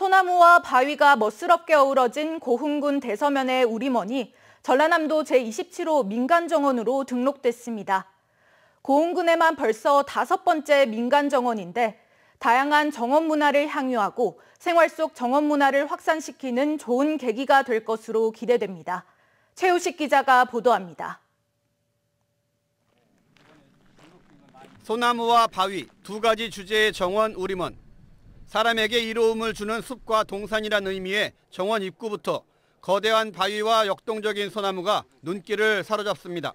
소나무와 바위가 멋스럽게 어우러진 고흥군 대서면의 우리먼이 전라남도 제27호 민간정원으로 등록됐습니다. 고흥군에만 벌써 다섯 번째 민간정원인데 다양한 정원 문화를 향유하고 생활 속 정원 문화를 확산시키는 좋은 계기가 될 것으로 기대됩니다. 최우식 기자가 보도합니다. 소나무와 바위 두 가지 주제의 정원 우리먼 사람에게 이로움을 주는 숲과 동산이라는 의미의 정원 입구부터 거대한 바위와 역동적인 소나무가 눈길을 사로잡습니다.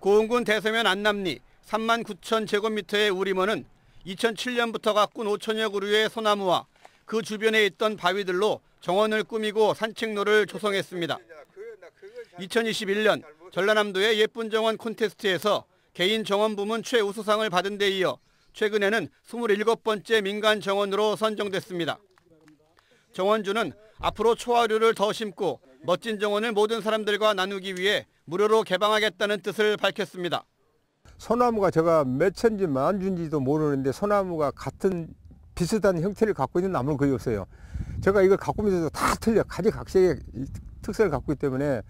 고흥군 대서면 안남리 3만 9천 제곱미터의 우리면은 2007년부터 가꾼 5천여 그루의 소나무와 그 주변에 있던 바위들로 정원을 꾸미고 산책로를 조성했습니다. 2021년 전라남도의 예쁜 정원 콘테스트에서 개인 정원 부문 최우수상을 받은 데 이어 최근에는 27번째 민간 정원으로 선정됐습니다. 정원주는 앞으로 초화류를 더 심고 멋진 정원을 모든 사람들과 나누기 위해 무료로 개방하겠다는 뜻을 밝혔습니다. 소나무가 제가 몇 천지 만 준지도 모르는데 소나무가 같은 비슷한 형태를 갖고 있는 나무는 거의 없어요. 제가 이걸 가꾸면서다 틀려 가지 각색의 특색을 갖고 있기 때문에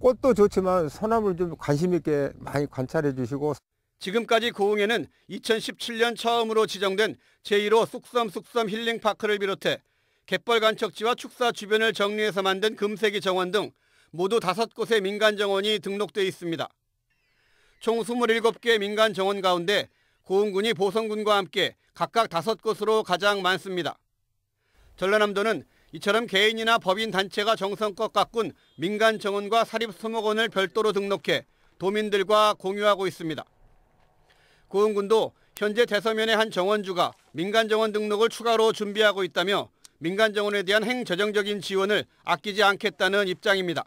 꽃도 좋지만 소나무를 좀 관심 있게 많이 관찰해 주시고 지금까지 고흥에는 2017년 처음으로 지정된 제1호 쑥섬 쑥섬 힐링파크를 비롯해 갯벌 간척지와 축사 주변을 정리해서 만든 금세기 정원 등 모두 5곳의 민간 정원이 등록되어 있습니다. 총 27개 민간 정원 가운데 고흥군이 보성군과 함께 각각 5곳으로 가장 많습니다. 전라남도는 이처럼 개인이나 법인 단체가 정성껏 가꾼 민간 정원과 사립 수목원을 별도로 등록해 도민들과 공유하고 있습니다. 고흥군도 현재 대서면의 한 정원주가 민간 정원 등록을 추가로 준비하고 있다며 민간 정원에 대한 행재정적인 지원을 아끼지 않겠다는 입장입니다.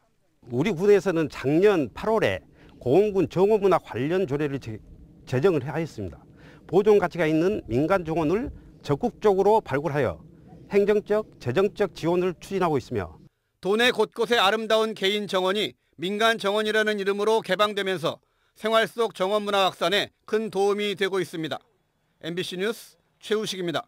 우리 군에서는 작년 8월에 고흥군 정원문화 관련 조례를 제정을 하였습니다. 보존 가치가 있는 민간 정원을 적극적으로 발굴하여 행정적, 재정적 지원을 추진하고 있으며 도내 곳곳의 아름다운 개인 정원이 민간 정원이라는 이름으로 개방되면서 생활 속 정원 문화 확산에 큰 도움이 되고 있습니다. MBC 뉴스 최우식입니다.